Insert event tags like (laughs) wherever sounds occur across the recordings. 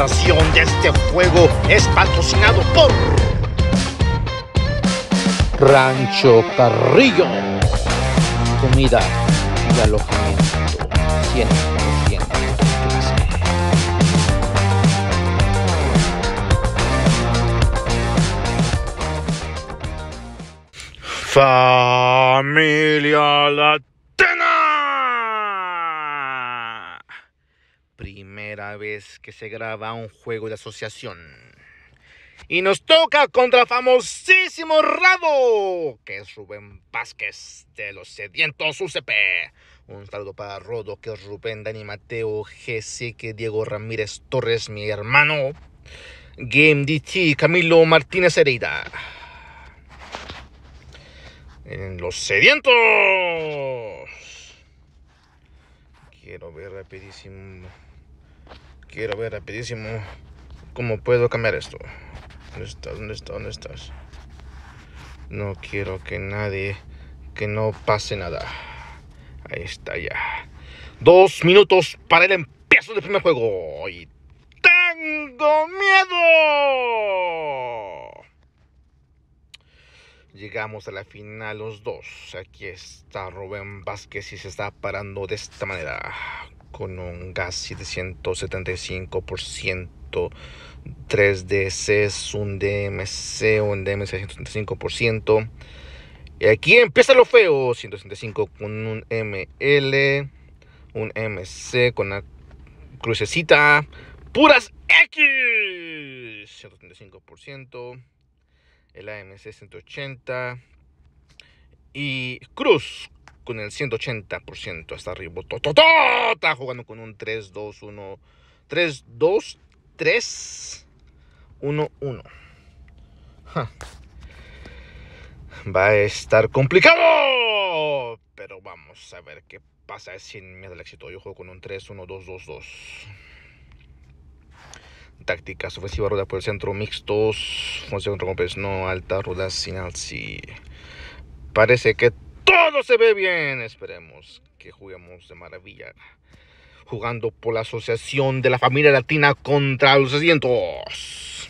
La narración de este juego es patrocinado por Rancho Carrillo. Comida y alojamiento. 100%. Familia Latina. vez que se graba un juego de asociación. Y nos toca contra famosísimo rabo que es Rubén Vázquez de los Sedientos UCP. Un saludo para Rodo, que es Rubén, Dani Mateo, que Diego Ramírez Torres, mi hermano. Game DT, Camilo Martínez herida En los sedientos. Quiero ver rapidísimo. Quiero ver rapidísimo cómo puedo cambiar esto. ¿Dónde estás? ¿Dónde estás? ¿Dónde estás? No quiero que nadie, que no pase nada. Ahí está ya. Dos minutos para el empiezo del primer juego. Y tengo miedo. Llegamos a la final los dos. Aquí está Rubén Vázquez y se está parando de esta manera con un gas 775%. 3DC es un DMC, un DMC 135%. Y aquí empieza lo feo, 165 con un ML, un MC con una crucecita, puras X, 175%, el AMC 180 y cruz con el 180% hasta arriba. Está jugando con un 3-2-1. 3-2-3. 1-1. Va a estar complicado. Pero vamos a ver qué pasa sin miedo al éxito. Yo juego con un 3-1-2-2-2. Tácticas, ofensiva, rueda por el centro, mixtos, función contra no alta, rueda sin alzí Parece que todo se ve bien. Esperemos que juguemos de maravilla. Jugando por la Asociación de la Familia Latina contra los Sedientos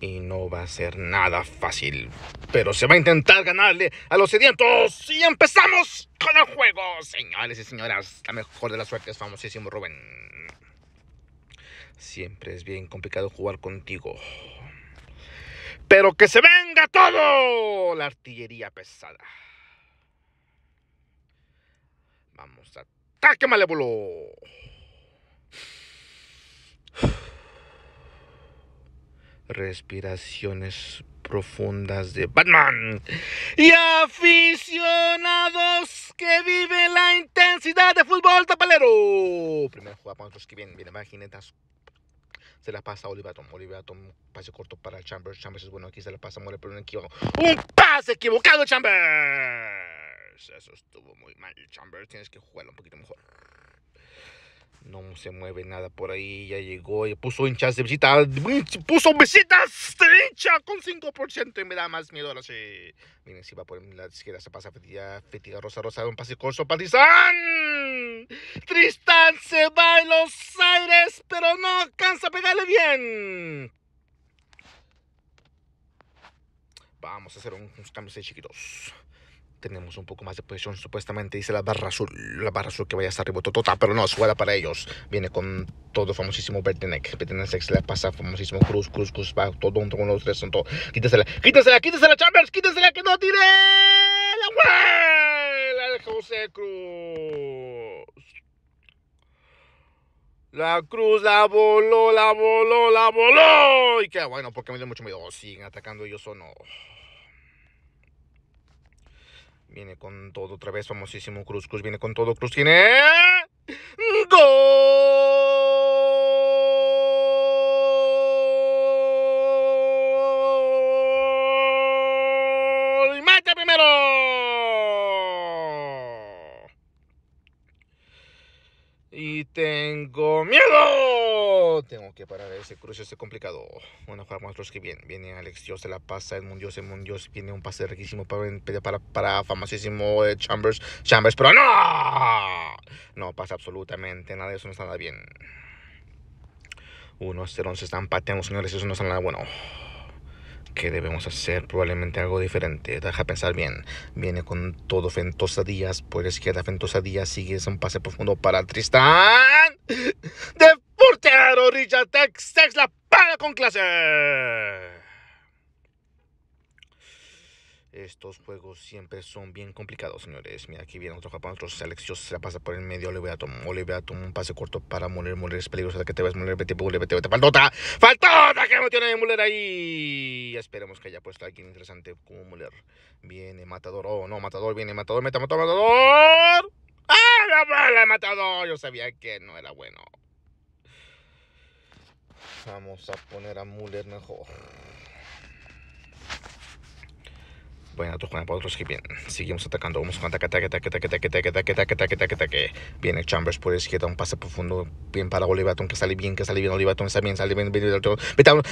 Y no va a ser nada fácil. Pero se va a intentar ganarle a los sedientos. Y empezamos con el juego. Señores y señoras, la mejor de las suertes, famosísimo Rubén. Siempre es bien complicado jugar contigo. Pero que se venga todo la artillería pesada. Vamos, ataque malévolo. Respiraciones profundas de Batman. Y aficionados que viven la intensidad de fútbol tapalero. Primero jugamos que Vienen más jinetas se la pasa a Oliver Atom. Oliver pase corto para Chambers. Chambers es bueno aquí, se la pasa a Mole, pero un equivocado. ¡Un pase equivocado, Chambers! Eso estuvo muy mal, Chambers. Tienes que jugarlo un poquito mejor. No se mueve nada por ahí. Ya llegó y puso hinchas de visita. Puso visitas de hincha con 5%. Y me da más miedo ahora sí. Miren, si va por la izquierda, se pasa Fetiga, Fetiga Rosa Rosa. Un pase corto para tristan se va en los aires, pero no sale bien. Vamos a hacer unos cambios de chiquitos. Tenemos un poco más de posición, supuestamente dice la barra azul, la barra azul que vaya estar arriba, total, pero no, suela para ellos. Viene con todo famosísimo Bertenek, se le pasa famosísimo Cruz, Cruz, Cruz, va todo un uno, los tres, son todo. Quítasela, quítasela, quítasela, Chambers, quítasela, que no tire la, la José Cruz. La cruz la voló, la voló, la voló. Y qué bueno, porque me dio mucho miedo. Oh, siguen atacando ellos o no. Viene con todo otra vez, famosísimo Cruz Cruz. Viene con todo Cruz. Tiene. ¡Gol! que para ese cruce, es este complicado. Bueno, Juan los que bien Viene Alex Dios, se la pasa el Mundios, el Mundios. Viene un pase riquísimo para, para, para famosísimo eh, Chambers. Chambers, pero no. No pasa absolutamente nada, de eso no está nada bien. 1-0, se Están pateando, señores, eso no está nada bueno. ¿Qué debemos hacer? Probablemente algo diferente. Deja pensar bien. Viene con todo Fentosa Díaz. Por izquierda, Fentosa Díaz sigue. Es un pase profundo para Tristán. ¡De Richard Tex, Tex la paga con clase. Estos juegos siempre son bien complicados, señores. Mira, aquí viene otro Japón, otro Selección se la pasa por el medio. Le voy a tomar un pase corto para Moler. Moler es peligroso, que te vas Moler, vete, vete, vete, ¡Faltota! ¡Faltota! Que no tiene Moler ahí. Esperemos que haya puesto alguien interesante como Moler. Viene Matador, oh no, Matador, viene Matador, meta, matador, matador. ¡Ah, la Matador! Yo sabía que no era bueno. Vamos a poner a Müller mejor. Bueno, tú juegan para otros que bien. Seguimos atacando. Vamos con ataque, ataque, ataque, ataque, ataque, ataque, ataque, ataque, ataque, ataque, ataque. Viene Chambers por izquierda, un pase profundo. Bien para Olivatón, que sale bien, que sale bien. Olivatón está bien, sale bien, bien, bien, bien.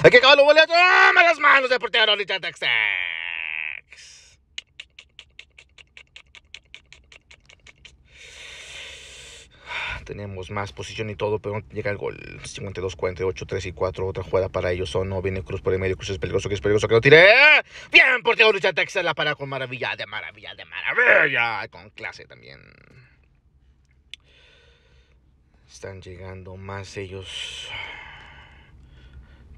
Hay que acabarlo, Olivatón. las manos de portero! Ahorita, Texas. tenemos más posición y todo, pero llega el gol. 52, 48, 3 y 4. Otra jugada para ellos. O no, viene Cruz por el medio. Cruz es peligroso, que es peligroso, que lo tire. Bien, por Lucha Texas la para con maravilla, de maravilla, de maravilla. Con clase también. Están llegando más ellos.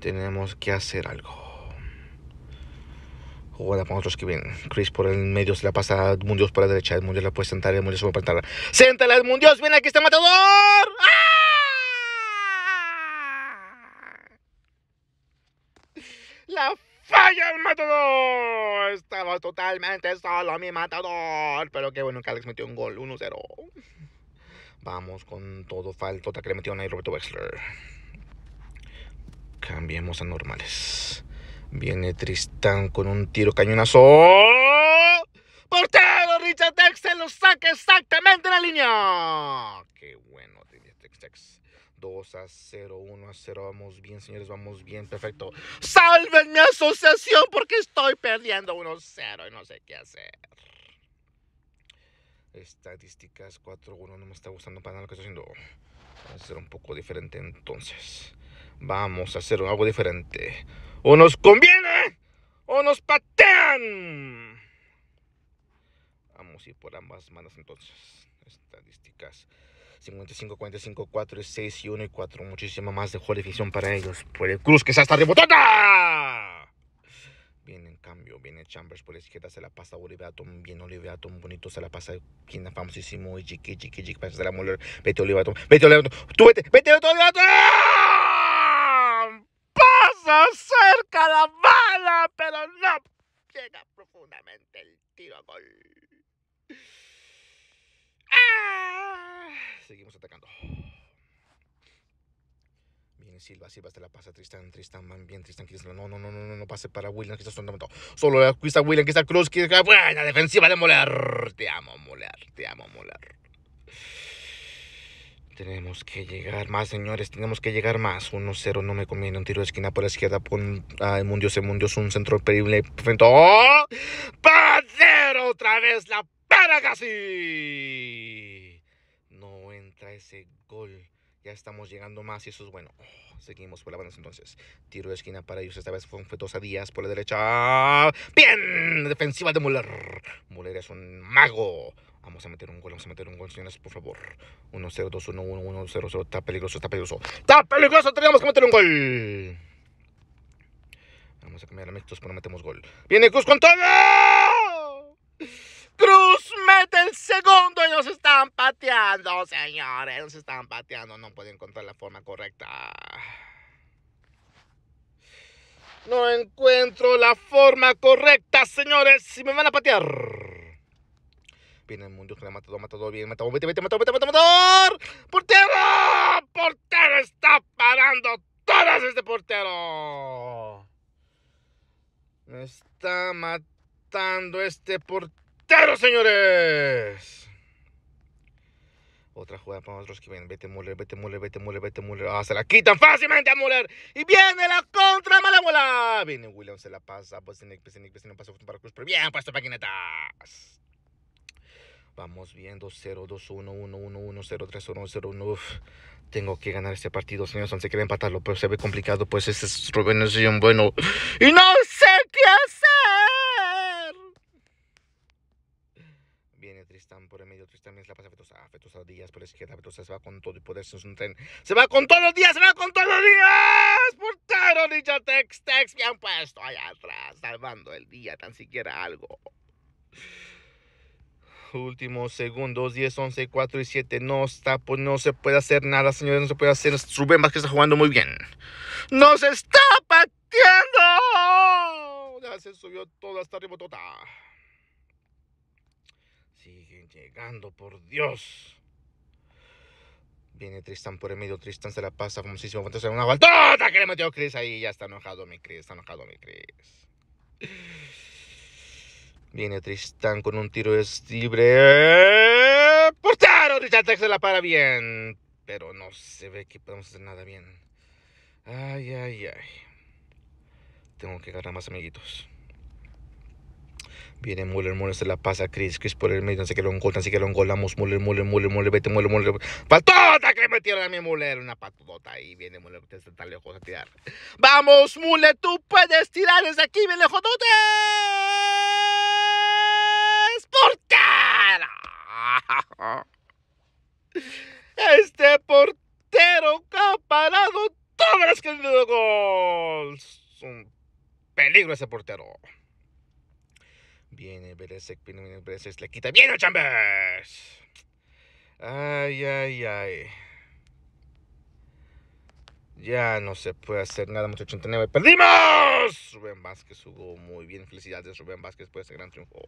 Tenemos que hacer algo. Jugada con otros que vienen. Chris por el medio se la pasa. Mundios por la derecha. El Mundios la puede sentar. El Mundios se va a plantar. ¡Séntala! El viene. Aquí este Matador. ¡Ah! La falla el Matador. Estaba totalmente solo mi Matador. Pero qué bueno que Alex metió un gol. 1-0. Vamos con todo falto que le metió a Roberto Wexler. Cambiemos a normales. Viene Tristán con un tiro cañonazo. ¡Portero! Richard se lo saca exactamente en la línea. ¡Qué bueno, Texel! 2 a 0, 1 a 0. Vamos bien, señores, vamos bien, perfecto. ¡Salven mi asociación porque estoy perdiendo 1 a 0 y no sé qué hacer! Estadísticas 4 a 1 no me está gustando para nada lo que estoy haciendo. Va a ser un poco diferente entonces. Vamos a hacer algo diferente. O nos conviene o nos patean. Vamos a ir por ambas manos entonces. Estadísticas. 55, 45, 4, 6 y 1 y 4. Muchísima más de jurisdicción para ellos. Por el cruz que se hasta rebotando. Viene en cambio, viene Chambers por la izquierda, se la pasa a Atom, bien Atom, bonito, se la pasa quien famosísimo, y Jiki, Jiki, Jiki, pasa la Muller, vete Atom, vete Atom, tú vete, vete Olivatom acerca la bala, pero no llega profundamente el tiro a gol. Ah, seguimos atacando. Viene Silva, Silva te la pasa Tristan, Tristan, man, bien, Tristan, No, no, no, no, no, pase para William, que está sonando. Solo la William, que está Cruz, que buena defensiva de Moler. Te amo, Moler, te amo, Moler. Tenemos que llegar más, señores. Tenemos que llegar más. 1-0, no me conviene. Un tiro de esquina por la izquierda. con a ah, Mundios, Un centro perible. Frente. Otra vez la para casi. No entra ese gol. Ya estamos llegando más y eso es bueno. seguimos por la banda entonces. Tiro de esquina para ellos. Esta vez fue un fetosa Díaz por la derecha. ¡Bien! Defensiva de Muller. Muller es un mago. Vamos a meter un gol, vamos a meter un gol, señores, por favor. 1-0, 2-1, 1-0, 1 0 está peligroso, está peligroso. ¡Está peligroso! Tenemos que meter un gol. Vamos a cambiar a México, pero metemos gol. ¡Viene Cruz con todo! ¡Cruz mete el segundo! Y nos están pateando, señores. Nos están pateando. No pueden encontrar la forma correcta. No encuentro la forma correcta, señores. Si me van a patear viene el mundo, que le ha la matador, matador, viene matado vete, vete, matador, vete, matador. ¡Portero! ¡Portero está parando todas este portero! Me está matando este portero, señores. Otra jugada para nosotros que vienen. Vete Muller, vete Muller, vete Muller, vete Muller. Ah, se la quitan fácilmente a Muller. Y viene la contra Malévola. Viene William, se la pasa. Pues tiene que pasar para Cruz. Pero bien puesto, paquinetas. Vamos viendo 0-2-1-1-1-1-0-3-1-0-1. Tengo que ganar este partido, señores. Se quiere empatarlo, pero se ve complicado. Pues este es Rubén es un bueno. Y no sé qué hacer. Viene Tristán por el medio. Tristán es la pasa Fetosa. Fetosa Díaz por la izquierda. Fetosa se va con todo y poder. Es un tren. Se va con todos los días. Se va con todos los días. Portero, dicha Tex. Tex bien puesto allá atrás. Salvando el día. Tan siquiera algo últimos segundos, 10, 11, 4 y 7. No está, pues no se puede hacer nada, señores. No se puede hacer. más que está jugando muy bien. ¡No se está pateando! Ya se subió todo hasta arriba, tota. Siguen llegando, por Dios. Viene Tristan por el medio. Tristan se la pasa como si una vuelta. ¡Tota! ¡Que le metió Chris ahí! Ya está enojado mi Chris, está enojado mi Chris. Viene Tristán con un tiro de libre. ¡Eh! ¡Portero! Richard se la para bien. Pero no se ve que podemos hacer nada bien. Ay, ay, ay. Tengo que agarrar más amiguitos. Viene Muller, Muller se la pasa a Chris. Chris por el medio, así que lo así que lo engolamos. Muller, Muller, Muller, Muller, vete, Muller, Muller. ¡Patota que metieron a mi Muller! Una patota ahí. Viene Muller, te está lejos a tirar. ¡Vamos, Muller! ¡Tú puedes tirar desde aquí, lejos te (laughs) Este portero ha parado todas las que de gol. un peligro ese portero. Viene Beresek, viene Beresek, le quita. bien ¡Viene Chambers! Ay, ay, ay. Ya no se puede hacer nada, mucho 89. ¡Perdimos! Rubén Vázquez jugó muy bien. Felicidades, Rubén Vázquez, por ese gran triunfo.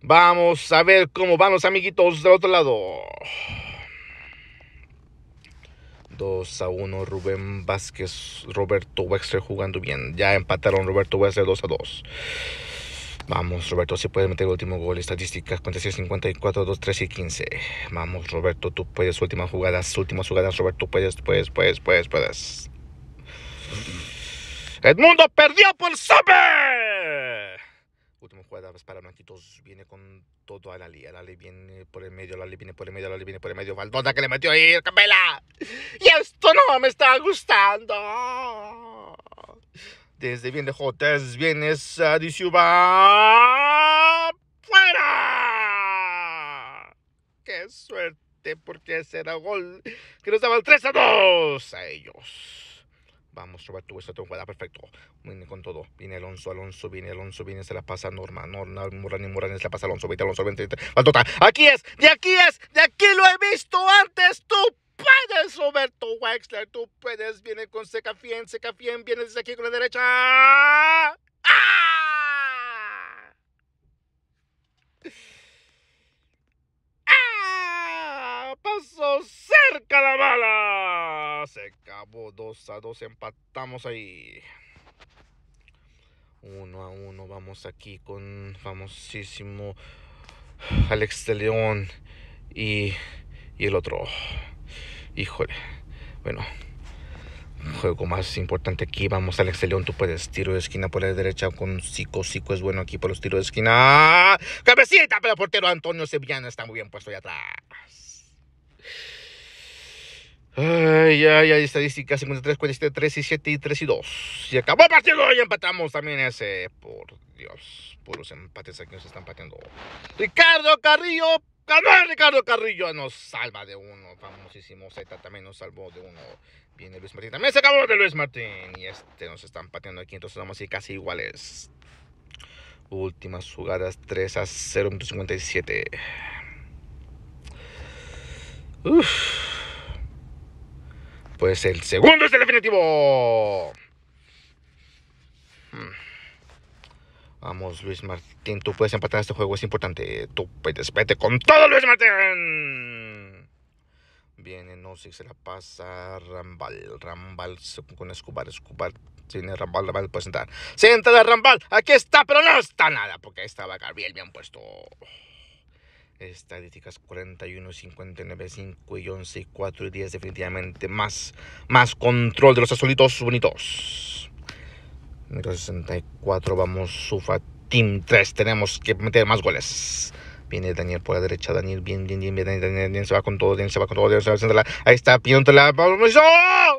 Vamos a ver cómo vamos, amiguitos del otro lado. 2 a 1 Rubén Vázquez, Roberto Wexler jugando bien. Ya empataron Roberto Wexler 2 a 2. Vamos, Roberto, si puedes meter el último gol. Estadísticas, 46, 54, 2, 3 y 15. Vamos, Roberto, tú puedes. Últimas jugadas, últimas jugadas, Roberto, puedes, puedes, puedes, puedes, puedes. Edmundo perdió por Summer. Última jugada para Blanquitos. Viene con todo a la Lali viene por el medio. la Lali viene por el medio. la Lali viene por el medio. Valdota que le metió ahí. Capela. Y esto no me está gustando. Desde bien de Jotes bien es ¡Fuera! ¡Qué suerte! Porque ese era gol que nos daba el 3 a 2 a ellos. Vamos, Roberto, esto te dar perfecto. Viene con todo. Viene Alonso, Alonso, viene Alonso, viene, se la pasa Norma. Norma, Murani, Murani, se la pasa Alonso. Viene Alonso, vente, Faltota. Aquí es, de aquí es, de aquí lo he visto antes, tú puedes, Roberto Wexler, tú puedes. Viene con Secafien, Secafien, viene desde aquí con la derecha. ¡Ah! pasó cerca la bala. Se acabó 2 a 2, empatamos ahí. 1 a 1, vamos aquí con famosísimo Alex de León y, y el otro. Híjole, bueno, juego más importante aquí. Vamos, Alex León, tú puedes. Tiro de esquina por la derecha con Zico. Zico es bueno aquí por los tiros de esquina. ¡Cabecita! Pero portero Antonio Sevillana. está muy bien puesto ahí atrás. Ay, ay, ay, estadística 53, 47, 3 y 7 y 3 y 2. Y acabó el partido y empatamos también ese. Por Dios, por los empates aquí nos están pateando. Ricardo Carrillo, ganó Ricardo Carrillo. Nos salva de uno. Famosísimo Z también nos salvó de uno. Viene Luis Martín. También se acabó de Luis Martín. Y este nos están pateando aquí. Entonces vamos a ir casi iguales. Últimas jugadas 3 a 0, 57. Uff. Pues el segundo es el definitivo. Hmm. Vamos, Luis Martín, tú puedes empatar este juego, es importante. Tú puedes, vete con todo, Luis Martín. Viene no si se la pasa Rambal. Rambal con escubar. Escobar tiene Rambal, Rambal puede sentar. Sienta de Rambal, aquí está, pero no está nada, porque ahí estaba Gabriel bien puesto estadísticas 41, 59, 5 y 11 y 4 y 10 definitivamente más, más control de los azulitos bonitos. 64 vamos Sufa Team 3, tenemos que meter más goles. Viene Daniel por la derecha, Daniel, bien, bien, bien, bien, Daniel, Daniel, Daniel se va con todo, Daniel se va con todo, Daniel se va con todo, ahí está, pidiéndole vamos, ¡Oh!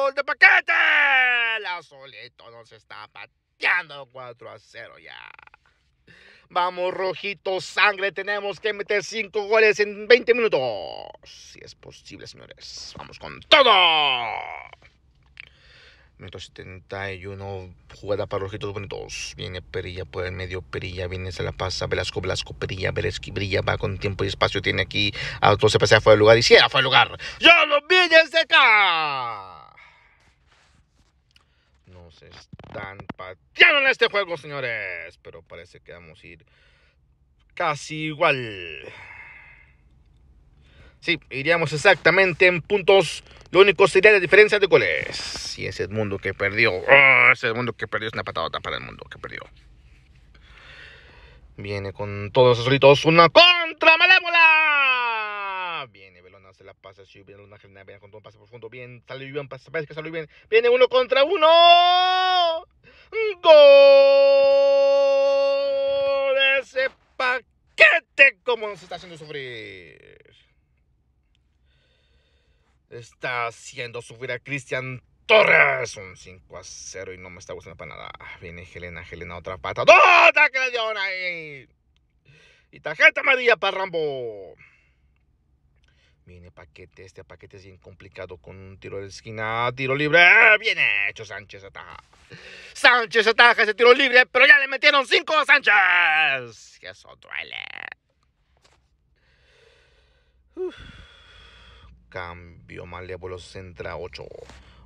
¡Gol! ¡De paquete! La solito nos está 4 a 0 ya. Vamos, rojito, sangre. Tenemos que meter 5 goles en 20 minutos. Si es posible, señores. Vamos con todo. Minuto 71, jugada para rojitos bonitos. Viene Perilla por el medio, Perilla viene, se la pasa. Velasco, Velasco, Perilla, Velasco, Brilla, va con tiempo y espacio. Tiene aquí, a otro se pasea fuera del lugar y fue fuera lugar. Ya lo vi desde acá! están pateando en este juego, señores. Pero parece que vamos a ir casi igual. Sí, iríamos exactamente en puntos. Lo único sería la diferencia de goles. Y es el mundo que perdió. Ah, es el mundo que perdió. Es una patada para el mundo que perdió. Viene con todos los solitos. Una contra malévola. Viene se la pasa si viene una viene con todo, pase profundo, bien, sale bien, parece que sale bien, viene uno contra uno, gol, ese paquete, como nos está haciendo sufrir. Está haciendo sufrir a Cristian Torres. Un 5 a 0 y no me está gustando para nada. Ah, viene Helena, Helena, otra pata. que de ahí! Y tarjeta amarilla para Rambo. Viene paquete, este paquete es bien complicado con un tiro de esquina, tiro libre. ¡ah! Bien hecho, Sánchez ataja. Sánchez ataja ese tiro libre, pero ya le metieron cinco a Sánchez. Y eso duele. Uf. Cambio malévolo centra 8.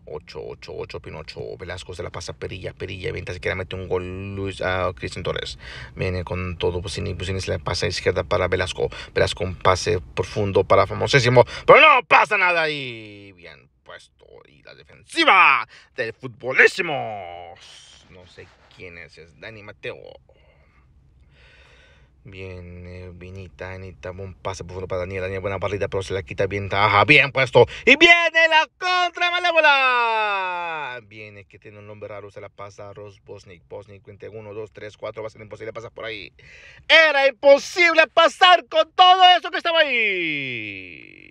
8, 8, 8, Pinocho, Velasco se la pasa perilla, perilla, venta, se queda mete un gol Luis a Cristian Torres. Viene con todo, pues, sin pues, se la pasa a izquierda para Velasco. Velasco un pase profundo para famosísimo, pero no pasa nada ahí. Bien puesto y la defensiva del futbolísimo. No sé quién es, es Dani Mateo. Bien, Vinita, eh, Anita un pase profundo para Daniel. Daniel, buena partida, pero se la quita bien. Taja, bien puesto. Y viene la contra malévola. Viene, que tiene un nombre raro. Se la pasa a Ross Bosnick. Bosnick, 21, 2, 3, 4. Va a ser imposible pasar por ahí. Era imposible pasar con todo eso que estaba ahí.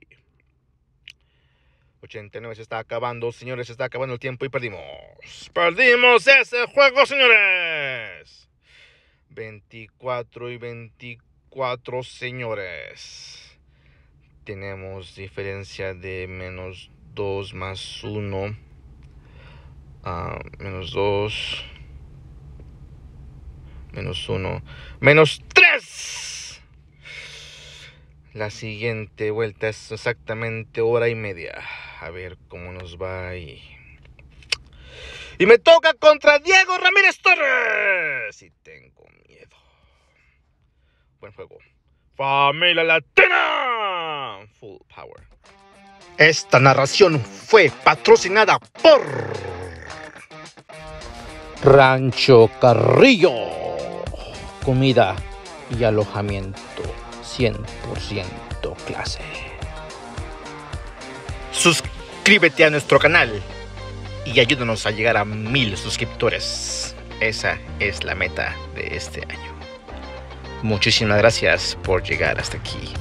89 se está acabando, señores. Se está acabando el tiempo y perdimos. Perdimos ese juego, señores. 24 y 24, señores. Tenemos diferencia de menos 2 más 1. Ah, menos 2. Menos 1. Menos 3. La siguiente vuelta es exactamente hora y media. A ver cómo nos va ahí. Y me toca contra Diego Ramírez Torres. Y tengo miedo. Buen juego. Familia Latina. Full power. Esta narración fue patrocinada por Rancho Carrillo. Comida y alojamiento 100% clase. Suscríbete a nuestro canal y ayúdanos a llegar a mil suscriptores. Esa es la meta de este año. Muchísimas gracias por llegar hasta aquí.